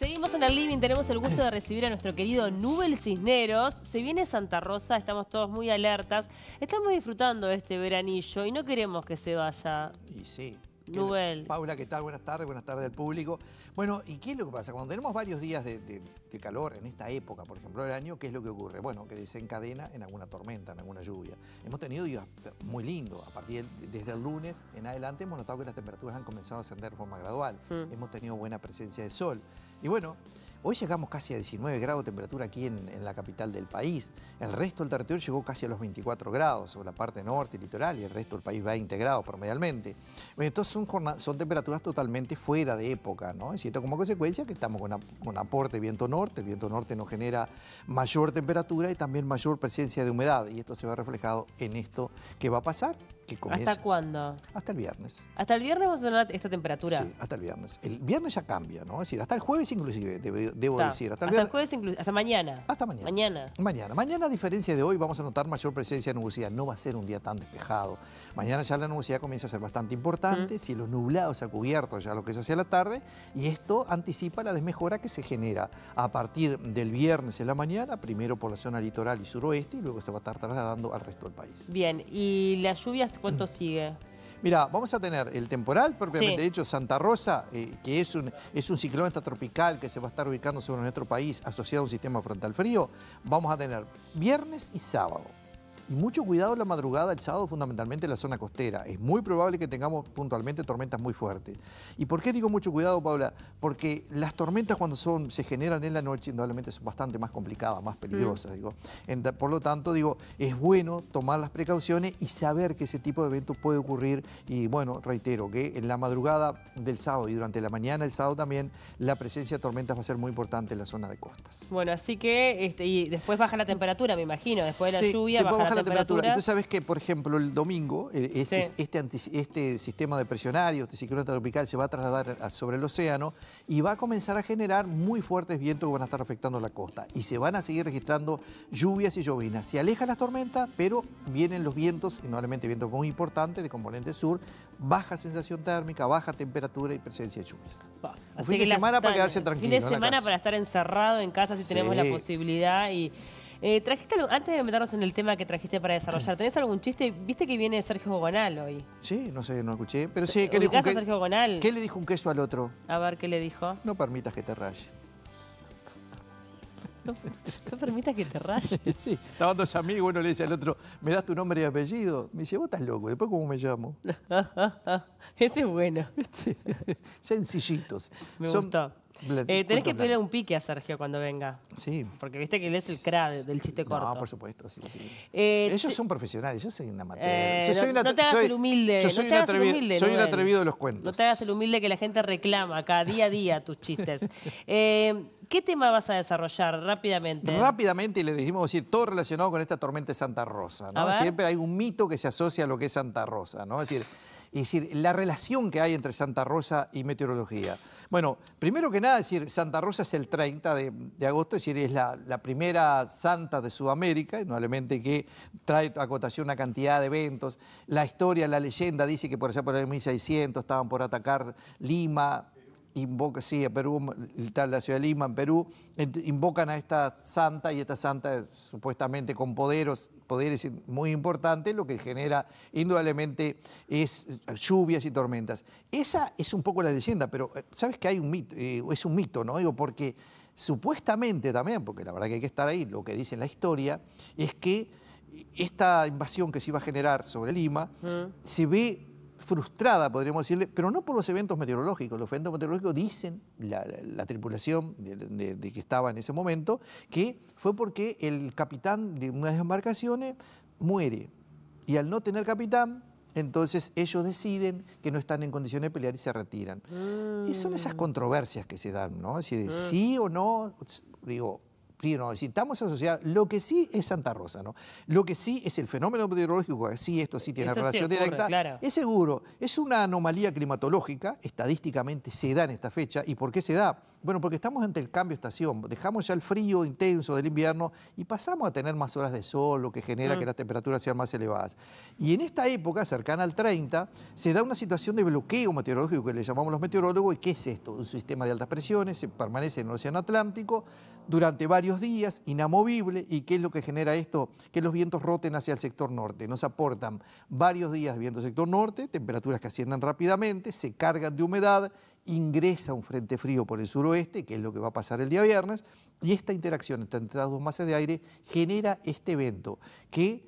Seguimos en el living, tenemos el gusto de recibir a nuestro querido Nubel Cisneros. Se viene Santa Rosa, estamos todos muy alertas. Estamos disfrutando de este veranillo y no queremos que se vaya. Y sí. Paula, ¿qué tal? Buenas tardes, buenas tardes al público. Bueno, ¿y qué es lo que pasa? Cuando tenemos varios días de, calor en esta época, por ejemplo, del año, ¿qué es lo que ocurre? Bueno, que desencadena en alguna tormenta, en alguna lluvia. Hemos tenido días muy lindos. A partir desde el lunes en adelante hemos notado que las temperaturas han comenzado a ascender de forma gradual. Mm. Hemos tenido buena presencia de sol. Y bueno, Hoy llegamos casi a 19 grados de temperatura aquí en, la capital del país. El resto del territorio llegó casi a los 24 grados, sobre la parte norte y litoral, y el resto del país va integrado promedialmente. Bueno, entonces son, temperaturas totalmente fuera de época, ¿no? Es esto como consecuencia que estamos con, un aporte de viento norte, el viento norte nos genera mayor temperatura y también mayor presencia de humedad, y esto se va reflejado en esto que va a pasar ¿Hasta cuándo? Hasta el viernes. ¿Hasta el viernes va a sonar esta temperatura? Sí, hasta el viernes. El viernes ya cambia, ¿no? Es decir, hasta el jueves inclusive, debido debo decir. Hasta, el, jueves hasta mañana. Hasta mañana. Mañana. Mañana. a diferencia de hoy, vamos a notar mayor presencia de nubosidad. No va a ser un día tan despejado. Mañana ya la nubosidad comienza a ser bastante importante, si mm. nublado se se ha cubierto ya lo que es hacia la tarde, y esto anticipa la desmejora que se genera a partir del viernes en la mañana, primero por la zona litoral y suroeste, y luego se va a estar trasladando al resto del país. Bien, ¿y la lluvia cuánto sigue? Mira, vamos a tener el temporal, propiamente dicho, Santa Rosa, eh, que es un, es un ciclón tropical que se va a estar ubicando sobre nuestro país asociado a un sistema frontal frío. Vamos a tener viernes y sábado mucho cuidado la madrugada, el sábado, fundamentalmente en la zona costera. Es muy probable que tengamos puntualmente tormentas muy fuertes. ¿Y por qué digo mucho cuidado, Paula? Porque las tormentas cuando son, se generan en la noche, indudablemente son bastante más complicadas, más peligrosas. Mm. Digo. por lo tanto, digo, es bueno tomar las precauciones y saber que ese tipo de eventos puede ocurrir. Y bueno, reitero que en la madrugada del sábado y durante la mañana del sábado también, la presencia de tormentas va a ser muy importante en la zona de costas. Bueno, así que, este, y después baja la temperatura, me imagino, después de la lluvia temperatura. Entonces, sabes que, por ejemplo, el domingo, eh, este, este, este, sistema depresionario, este ciclón tropical, se va a trasladar sobre el océano y va a comenzar a generar muy fuertes vientos que van a estar afectando la costa. Y se van a seguir registrando lluvias y llovinas. Se aleja las tormentas, pero vienen los vientos, y normalmente vientos muy importantes de componente sur, baja sensación térmica, baja temperatura y presencia de lluvias. Un fin de semana para quedarse tranquilo. Fin de semana para estar encerrado en casa si tenemos la posibilidad y eh, trajiste antes de meternos en el tema que trajiste para desarrollar, ¿tenés algún chiste? Viste que viene Sergio Gonal hoy. Sí, no sé, no escuché. Pero sí, ¿qué le, dijo un ¿qué le dijo un queso al otro? A ver, ¿qué le dijo? No permitas que te rayes no, permitas que te rayes. Sí, estaba dos amigos, uno le dice al otro, ¿me das tu nombre y apellido? Me dice, vos estás loco, después cómo me llamo. Ese es bueno. Sencillitos. Me gustó. Eh, tenés que pedirle un pique a Sergio cuando venga. Sí. Porque viste que él es el cra del chiste corto. No, por supuesto, sí, eh, Ellos son profesionales, yo soy una amateur. Eh, yo soy no, te hagas el humilde. Yo soy, un, atrevido, soy un atrevido de los cuentos. No te hagas el humilde que la gente reclama cada día a día tus chistes. ¿Qué tema vas a desarrollar rápidamente? Rápidamente, y le dijimos decir, todo relacionado con esta tormenta de Santa Rosa. ¿no? Siempre hay un mito que se asocia a lo que es Santa Rosa, ¿no? Es decir, decir, la relación que hay entre Santa Rosa y meteorología. Bueno, primero que nada, decir, Santa Rosa es el 30 de, agosto, es decir, es la, primera santa de Sudamérica, indudablemente que trae a acotación una cantidad de eventos. La historia, la leyenda dice que por allá por el 1600 estaban por atacar Lima, invoca, sí, a Perú, la ciudad de Lima, en Perú, invocan a esta santa y esta santa supuestamente con poderes muy importantes, lo que genera indudablemente es lluvias y tormentas. Esa es un poco la leyenda, pero eh, sabes que hay un mito, o eh, es un mito, ¿no? Digo, porque supuestamente también, porque la verdad que hay que estar ahí, lo que dice la historia, es que esta invasión que se iba a generar sobre Lima mm. se ve frustrada, podríamos decirle, pero no por los eventos meteorológicos. Los eventos meteorológicos dicen, la, tripulación de, que estaba en ese momento, que fue porque el capitán de una de las embarcaciones muere. Y al no tener capitán, entonces ellos deciden que no están en condiciones de pelear y se retiran. Y son esas mm. controversias que se dan, ¿no? Es decir, mm. sí o no, digo, no, necesitamos esa Lo que sí es Santa Rosa, ¿no? Lo que sí es el fenómeno meteorológico, porque sí, esto sí tiene relación directa. Es seguro, es una anomalía climatológica, estadísticamente se da en esta fecha. ¿Y por qué se da? Bueno, porque estamos ante el cambio de estación. Dejamos ya el frío intenso del invierno y pasamos a tener más horas de sol, lo que genera que mm. las temperaturas sean más elevadas. Y en esta época, cercana al 30, se da una situación de bloqueo meteorológico que le llamamos los meteorólogos. ¿Y qué es esto? Un sistema de altas presiones, se permanece en el Océano Atlántico durante varios días, inamovible. ¿Y qué es lo que genera esto? Que los vientos roten hacia el sector norte. Nos aportan varios días de viento sector norte, temperaturas que ascienden rápidamente, se cargan de humedad ingresa un frente frío por el suroeste, que es lo que va a pasar el día viernes, y esta interacción entre las dos masas de aire genera este evento que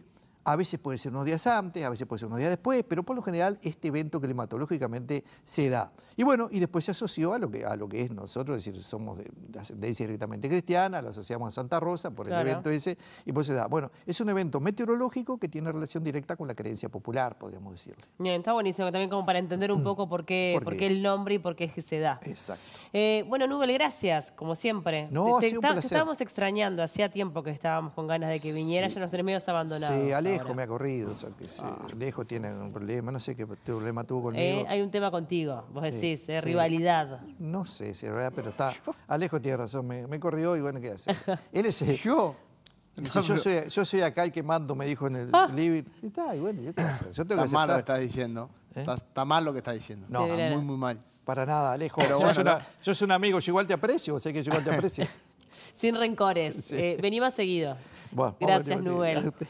a veces puede ser unos días antes, a veces puede ser unos días después, pero por lo general este evento climatológicamente se da. Y bueno, y después se asoció a lo que, a lo que es nosotros, es decir, somos de, ascendencia directamente cristiana, lo asociamos a Santa Rosa por el evento ese, y pues se da. Bueno, es un evento meteorológico que tiene relación directa con la creencia popular, podríamos decirle. Bien, está buenísimo, también como para entender un mm. poco por qué, por, el nombre y por qué es que se da. Exacto. Eh, bueno, Nubel, gracias, como siempre. No, te, ha estábamos extrañando, hacía tiempo que estábamos con ganas de que viniera ya nos tenés medio abandonados. Sí, Alejo me ha corrido, o sea, que sí, Alejo ah, tiene un problema, no sé qué problema tuvo eh, conmigo. hay un tema contigo, vos decís, eh, rivalidad. No sé si es verdad, pero está. Alejo tiene razón, me, corrió y bueno, ¿qué hace? Él es. ¿Yo? yo, soy, acá y que mando, me dijo en el ah. está, y bueno, mal lo que estás diciendo. ¿Eh? Está, mal lo que estás diciendo. No, está muy, muy mal. Para nada, Alejo. Yo sos, un amigo, yo igual te aprecio, sé que yo igual te aprecio. Sin rencores. Venimos seguido. Gracias, Nubel.